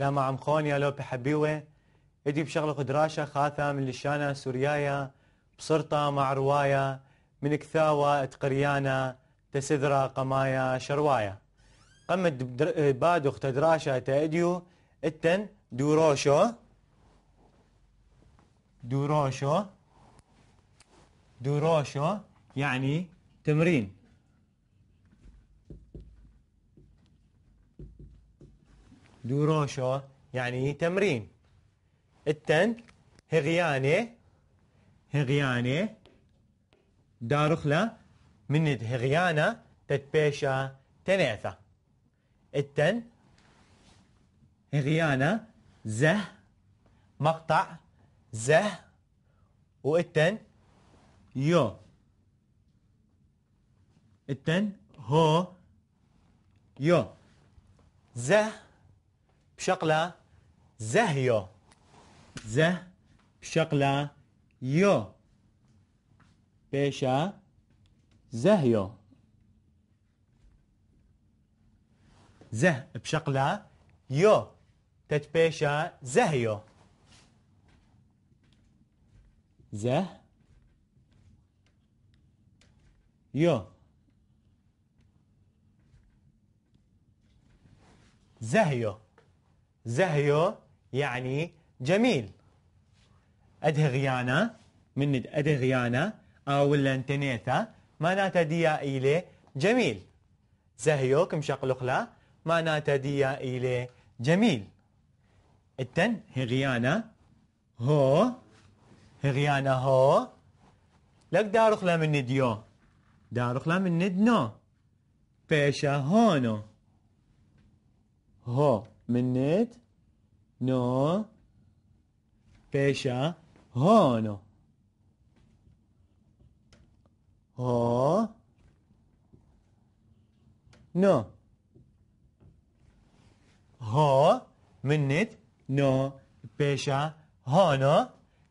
سلام عم خون يا لوبي حبيوه اجي بشغله قدراشة خاثة من لشانة سوريايا بصرطة مع روايا من كثاوة اتقريانا تسذرة قمايا شروايا قمت بادخ تدراشة تأديو اتن دوروشو دوروشو دوروشو يعني تمرين دوروشو يعني تمرين التن هغيانة هغيانة داروخلا من هغيانا تتبيشا تنيثا التن هغيانة زه مقطع زه والتن يو التن هو يو زه بشقلة زه يو زه بشقلة يو بيشا زه يو زه بشقلة يو تتبيشا زه يو زه يو زهيو زهيو يعني جميل أدهغيانا من أدهغيانا أو لانتنيتا معناتها ديا إيلي جميل زهيو كم شقلقلا معناتها ديا إيلي جميل التن هغيانا هو هغيانا هو لك دارخلا من ديو دارخلا من ندنو بيشا هونو هو ند no pesha hono ho no ho منت نو بيشا هونو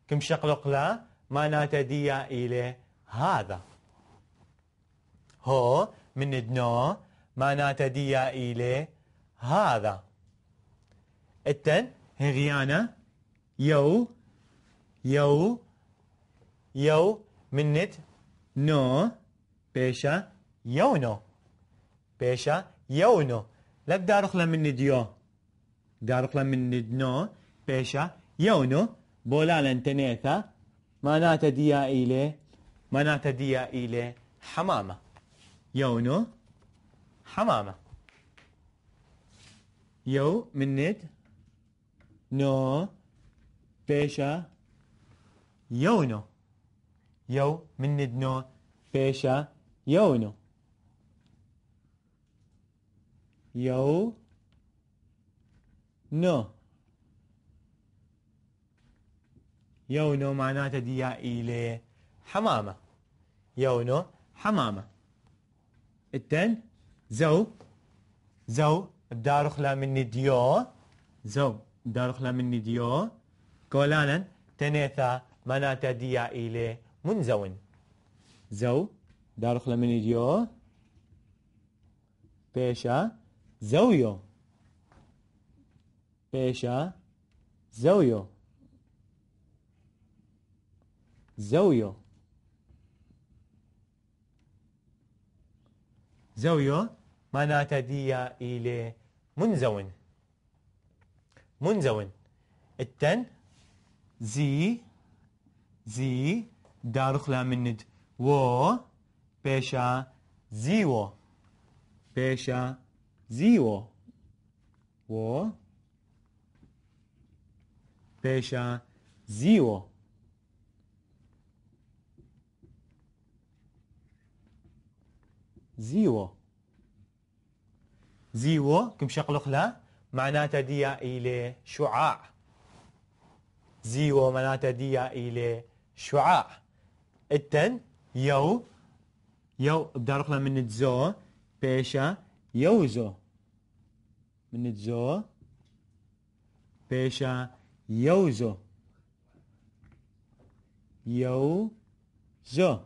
كم شقلق لا معناته ديا إلى هذا هو من نو معناته ديا إلى هذا التن هغيانا يو يو يو منت نو بيشا يونو بيشا يونو لا دارخلا لا من ديو دارخلا لا من نو بيشا يونو بولا لنتنيتا ماناتا ديا إلي ماناتا ديا إلي حمامة يونو حمامة يو منت نو بيشا يونو يو من نو بيشا يونو يو نو يونو معناته ديا إيلي حمامة يونو حمامة التن زو زو بدار من مني ديو زو دارخلا مني ديو كولانا تنيثا مناتا ديا إلي منزون زو دارخلا مني ديو بيشا زويو بيشا زويو زويو زويو مناتا ديا إلي منزون منزون التن زي زي دارخلا مند و بيشا زيو بيشا زيو و بيشا زيو زيو زيو كم شقلق لا معناتها ديا إلي شعاع زيو معناتها ديا إلي شعاع التن يو يو بدارقنا من تزو بيشا يوزو من تزو بيشا يوزو يو زو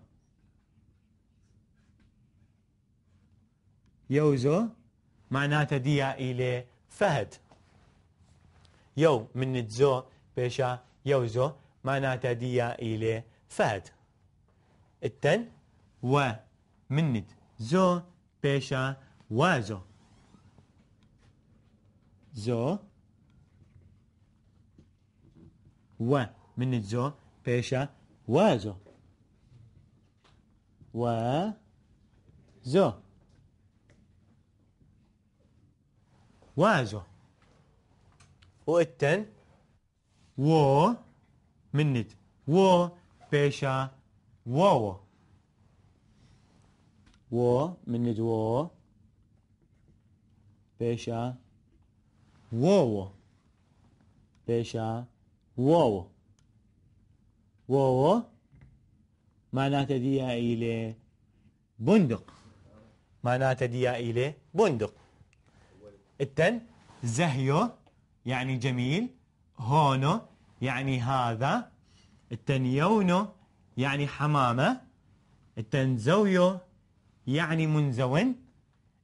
يوزو معناتها ديا إلى فهد يو من زو بيشا يوزو معناتها ديا إلي فهد التن و منت زو بيشا وازو زو و من زو بيشا وازو و زو وازو وإتن و منت و بيشا واو و منت و بيشا واو بيشا واو واو معناتها ديا إلى بندق معناتها ديا إلى بندق التن زهيو يعني جميل هونو يعني هذا التن يونو يعني حمامة التن زويو يعني منزون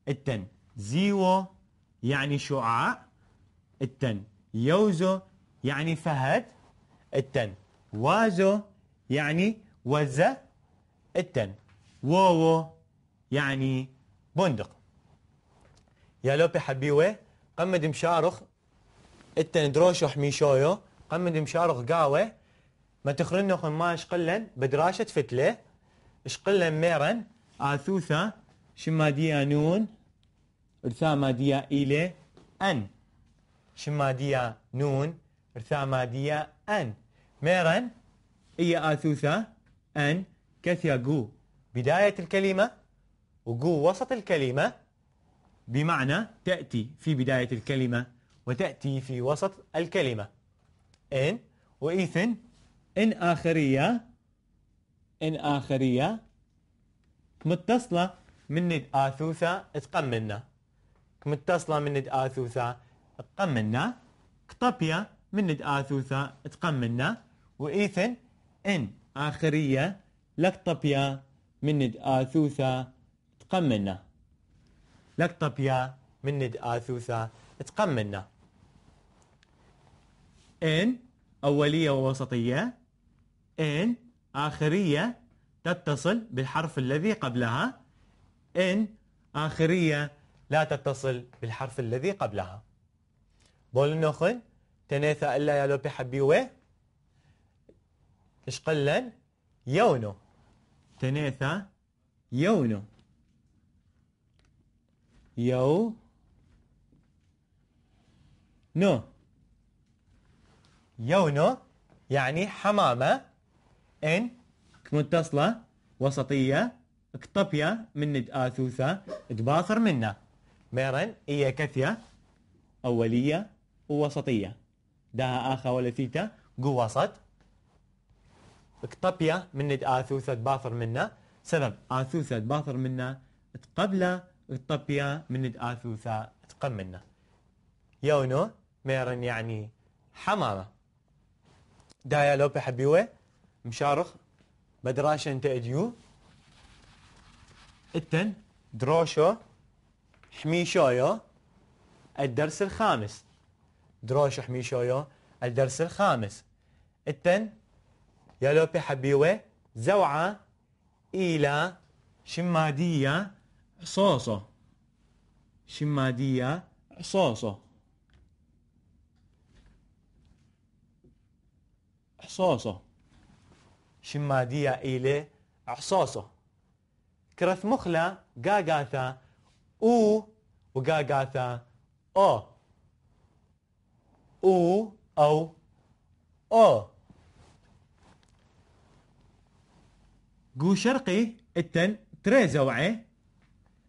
التن زيوو يعني شعاع التن يوزو يعني فهد التن وازو يعني وزة التن ووو يعني بندق يا لوبي حبيوه قمد مشارخ اتن دروشو حميشويو قمد مشارخ قاوه ما تخرنو ما اشقلن بدراشة فتلة اشقلن ميرن آثوثة شما ديا نون ما ديا إلي أن شما ديا نون ما ديا أن ميرن إيا آثوثة أن كثيا جو بداية الكلمة وجو وسط الكلمة بمعنى تأتي في بداية الكلمة وتأتي في وسط الكلمة إن وإيثن إن آخرية إن آخرية متصلة من ند آثوثة تقمنا متصلة من ند آثوثة تقمنا كطبيا من ند آثوثة تقمنا وإيثن إن آخرية لكطبيا من ند آثوثة تقمنا لك طبيا مند آثوثا تقمنا إن أولية ووسطية إن آخرية تتصل بالحرف الذي قبلها إن آخرية لا تتصل بالحرف الذي قبلها بول نخل تنيثا إلا يا لوبي حبيوه إشقلن يونو تنيثا يونو يو نو يو نو يعني حمامة إن متصلة وسطية اكطبيا من آثوثة آه، اتباثر منا ميرن إيا كثية أولية ووسطية داها آخا ولا ثيتا قو وسط اكطبيا من آثوثة آه، اتباثر منا سبب آثوثة آه، اتباثر منا تقبله الطبيا من الآثو ثا تقمنا يونو ميرن يعني حمامة دايا لوبي حبيوه مشارخ بدراشة انت اديو اتن دروشو حميشويو الدرس الخامس دروشو حميشويو الدرس الخامس اتن يا لوبي حبيوه زوعة إلى شمادية عصاصة شمادية عصاصة عصاصة شمادية إلي عصاصة كرث مخلة قاقاثة أو وقاقاثة أو أو أو أو قو شرقي التن تري زوعي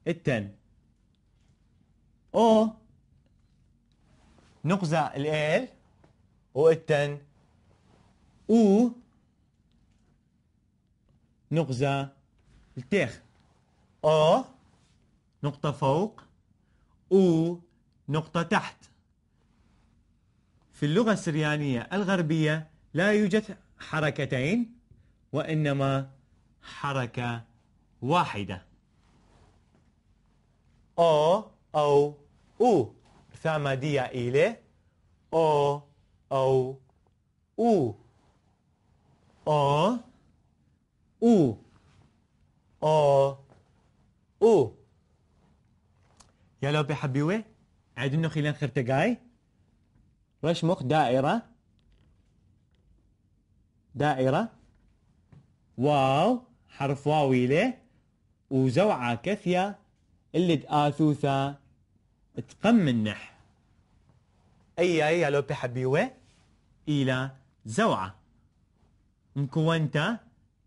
التن او نقزع ال والتن او نقزع التخ او نقطة فوق او نقطة تحت في اللغة السريانية الغربية لا يوجد حركتين وإنما حركة واحدة O, O, U. ثمدية إلى O, O, U. O, U. O, U. لو بحبيوي عاد انه خلال تقاي رش مخ دائرة دائرة واو حرف واو إليه وزوعة كثية اللي تآثوثا تقم النح أي أي يا لوبي حبيوه إلى زوعة مكونتا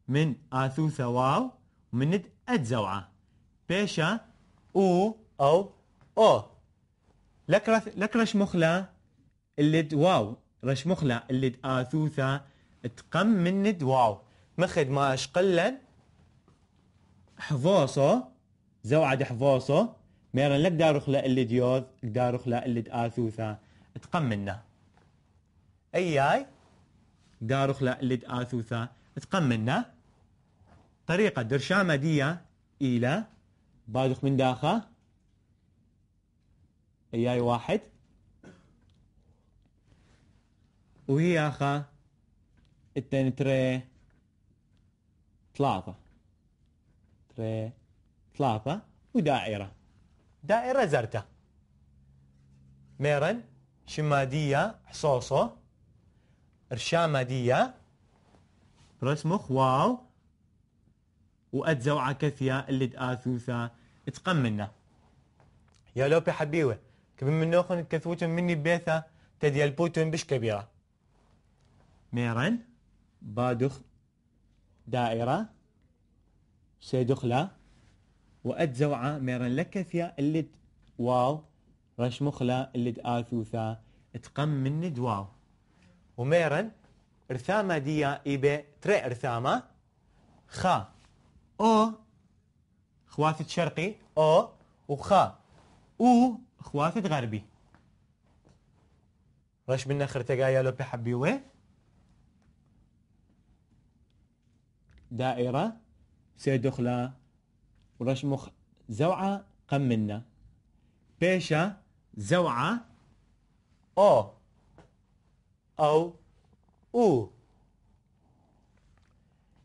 من آثوثا واو ومن أتزوعة بيشا أو أو أو لك رث لك رش مخلا اللي واو رش مخلا اللي آثوثا تقم من واو مخد ما أشقلن حظوصه زوعد حفوصو ميرن لك دارخ له اللي ديوز دارخ له اللي آثوثا تقمنا اي دارخ له اللي آثوثا تقمنا طريقة درشامة دية إلى بادخ من داخل اي واحد وهي اخا اتنين تري ثلاثة تري طلابة ودائرة دائرة زرتة ميرن شمادية حصوصو رشامادية برسمخ واو وأتزوع كثيا اللي تآثوثا تقمنا يا لوبي حبيوة كم من نوخن كثوتن مني بيثا تدي البوتن بش كبيرة ميرن بادخ دائرة سيدخلا وأتزوعة ميرن لكثيا اللي واو رش مخلا اللي آلف وثا تقم من دواو وميرن إرثامة ديا إيبي تري إرثامة خا أو خواثة شرقي أو وخا أو خواثة غربي رش من نخر تقايا لو وي دائرة سيدخلا ورشمخ زوعة منا بيشا زوعة أو أو أو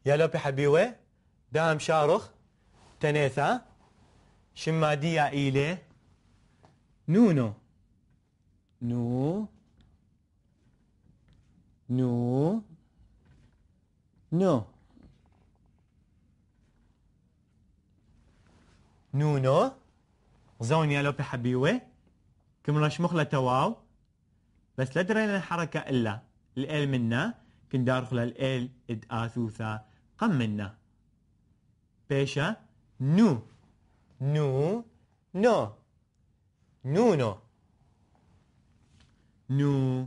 يا لوبي حبيوي دام شارخ شما شمادية إيلي نونو نو نو نو نونو زونيا لوبي حبيوة كمراش مخلة تواو بس لا درينا الحركة إلا الإل منا كندار خلا الإل إد آثوثا قم منا بيشا نو نو نو نونو نو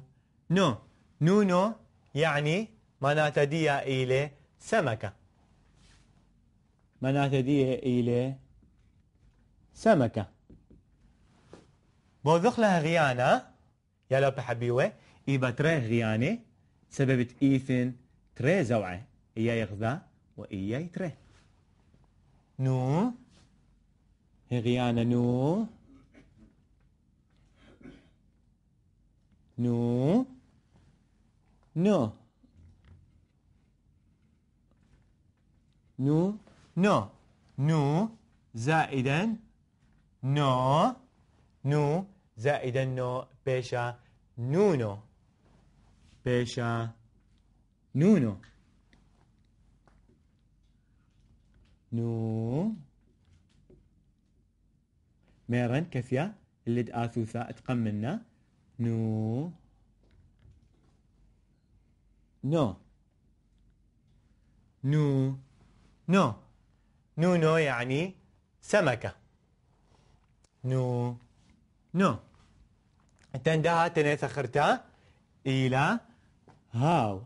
نو نونو يعني ما دي إلي سمكة مناتا دي إلي سمكة بوضخ لها غيانة يا لو بحبيوة إيبا تري غيانة سببت إيثن تري زوعة إيا يغذى وإيا يتري نو هي غيانة نو نو نو نو نو نو زائدا نو نو زائد النو بيشا نونو بيشا نونو نو ميرن كفيا اللي آثوثا اتقمنا نو نو نو نو نو نو يعني سمكه نو نو تندها تنيث خرتا إلى هاو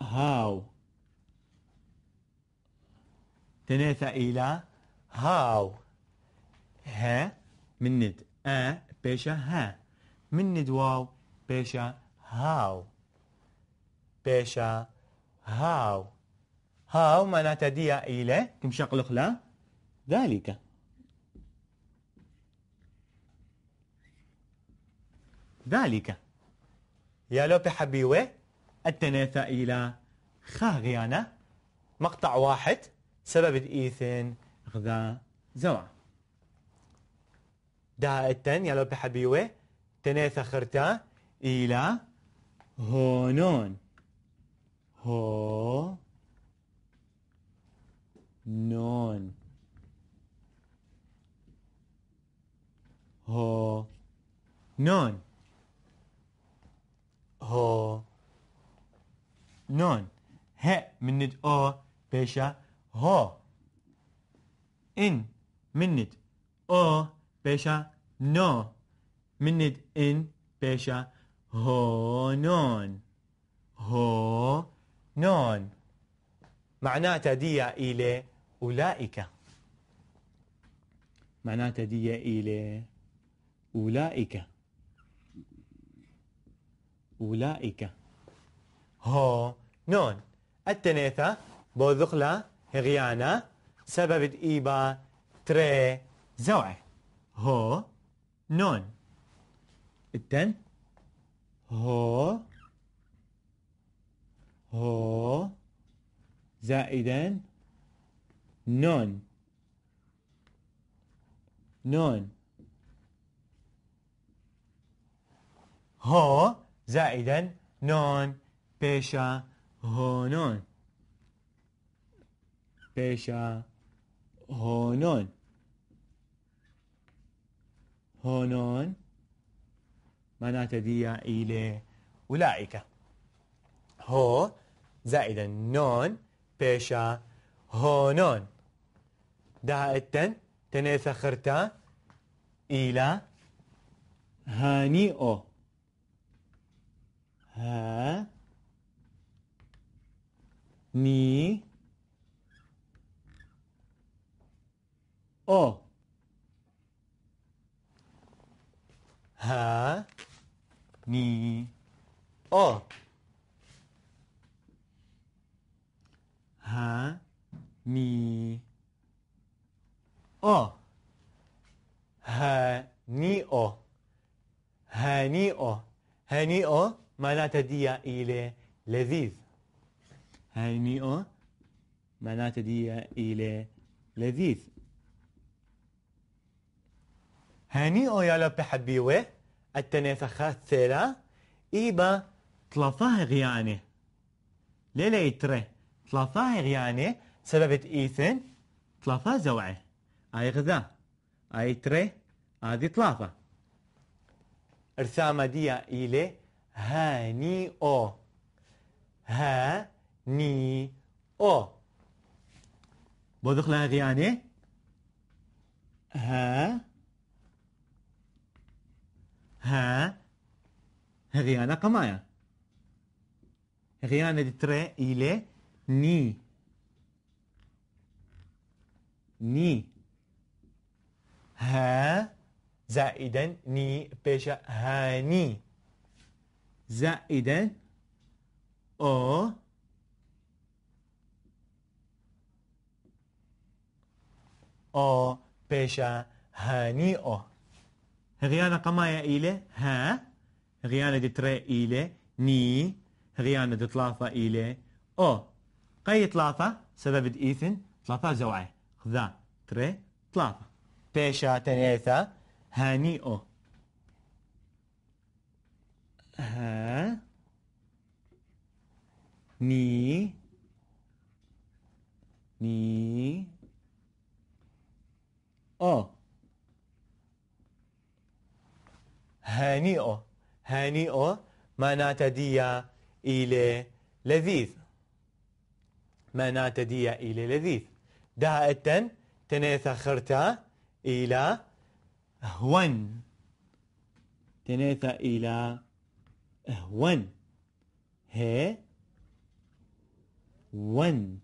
هاو تنيث إلى هاو ها من ند أ بيشا ها من ند واو بيشا هاو بيشا هاو هاو معناتها ديا إلى مشقلق لا ذلك ذلك يا لو بحبيوة التناثى إلى خاغيانا مقطع واحد سبب إيثن غذا زوا دا التن يا لو بحبيوة تناثى خرتا إلى هونون هو نون هو نون هو نون ه منت او بيشا هو ان منت او بيشا نو منت ان بيشا ها نان معناتها دي إلي أولئك معناتها دي إلى إيه أولئك أولئك هو نون التنيثة بوذخلة هغيانا سبب إيبا تري زوعة هو نون التن هو هو زائدا نون نون هو زائدا نون بيشا هونون بيشا هونون هونون معناتها ديا إلى أولئك هو زائدا نون بيشا هونون ده اتن تنيثا خرتا إلى هاني او ها ني او ها ني او ها ني آه هنيئة هنيئة هنيئة معناتها دي إلى لذيذ هنيئة معناتها دي إلى لذيذ هنيئة يا لبي حبيوة التنافخات ثلا إيبا تلفاهغ يعني ليلة يتره تلفاهغ يعني سببت إيثن تلفا زوعه اي غذاء اي تري هذه ثلاثة ارثامة دي إلي هاني أو ها ني أو بودخ لها غياني ها ها غيانا قمايا غيانا دي تري إلي ني ني ها زائدا ني بيشا هاني زائدا أو أو بيشا هاني أو هغيانا قمايا إيلي ها غيانا دي تري إيلي ني غيانا دي ثلاثة إيلي أو قي ثلاثة سبب إيثن ثلاثة زوعي خذا تري ثلاثة بيشا ثلاثة هانئو ها ني ني أو هانئو هانئو معناتها دي إلى لذيذ معناتها دي إلى لذيذ دائتا تنيثا خرتا إلى هون ثلاثة إلى هون ه ون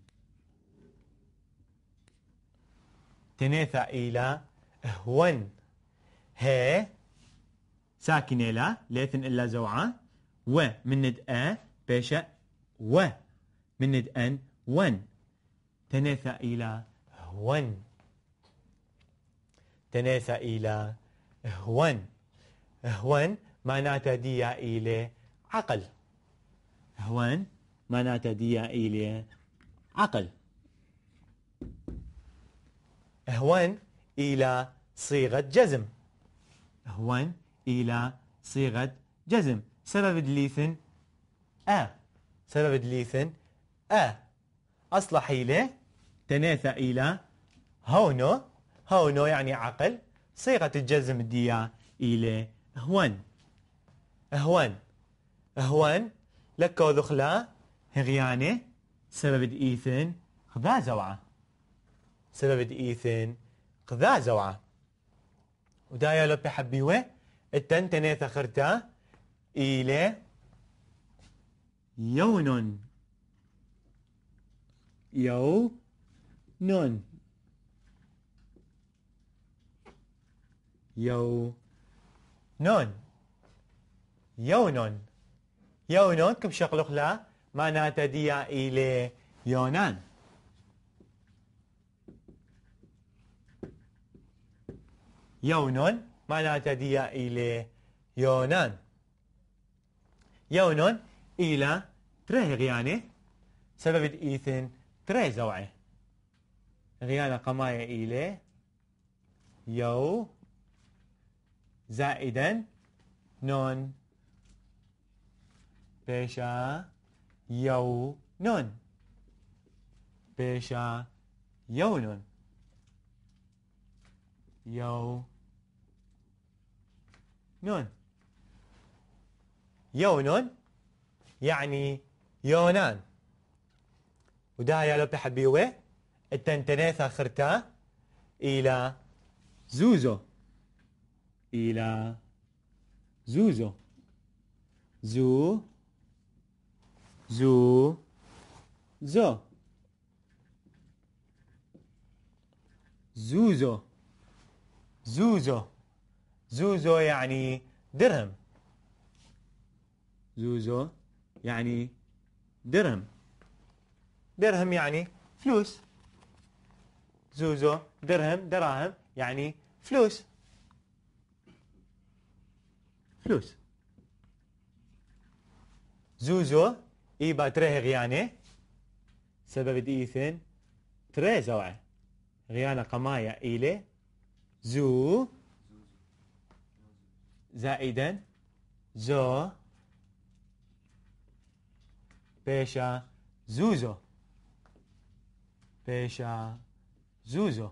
ثلاثة إلى هون ه ساكنة لا ليثن إلا زوعة و من ند أ بيشة و من ند أن ون ثلاثة إلى هون تنسى إلى هون هون معناتها ديا إلى عقل هون معناتها ديا إلى عقل هون إلى صيغة جزم هون إلى صيغة جزم سبب دليثن أ سبب دليثن أ أصلح إلى تناثى إلى هونو نو يعني عقل صيغة الجزم الدية إلى هون هون هون لكو ذخلا هغياني سبب إيثن قذا زوعة سبب إيثن قذا زوعة ودايا لو بحبيوه التنتنة ثخرتا إلى يونون يو نون يو نون يو نون يو نون كم شقلوخ لا معناتها ديا إلي يونان يو ما معناتها ديا إلي يونان نون إلى تره غياني سبب إيثن تره زوعي غيانا قماية إلي يو زائدا نون بيشا يو نون بيشا يو نون يو نون يو نون يعني يونان وده يا لو بحبيوه التنتنيثة خرتا إلى زوزو إلى زوزو زو زو زو زوزو زوزو زوزو يعني درهم زوزو يعني درهم درهم يعني فلوس زوزو درهم دراهم يعني فلوس فلوس زوزو إيبا تريه غيانة يعني. سبب ايثن تريه زوعة غيانة قمايا إيلي زو زائدا زو بيشا زوزو بيشا زوزو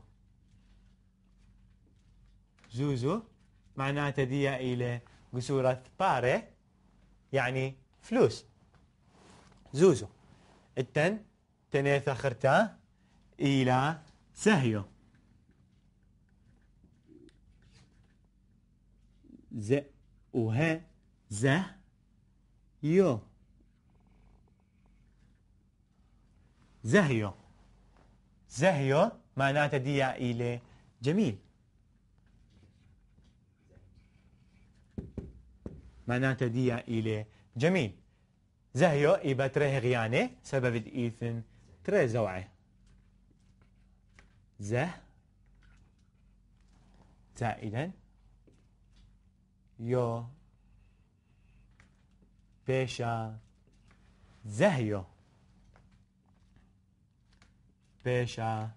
زوزو معناتها دي إلى قصورة باري يعني فلوس زوزو التن تنيثة خرتا إلى سهيو ز ه ز يو زهيو زهيو معناته دي إلى جميل معناتها دي إلي جميل زهيو إبا تريه غيانة سبب إيثن تريه زوعة زه زائدا يو بيشا زهيو بيشا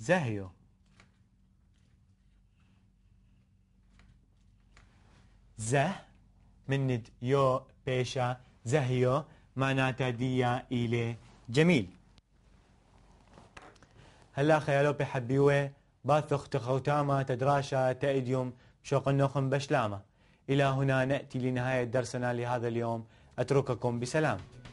زهيو زه مند يو بيشا زهيو معناتا ديا إلي جميل هلا خيالو بحبيوه باثخ تخوتاما تدراشا تأديوم شوق النخم بشلامة إلى هنا نأتي لنهاية درسنا لهذا اليوم أترككم بسلام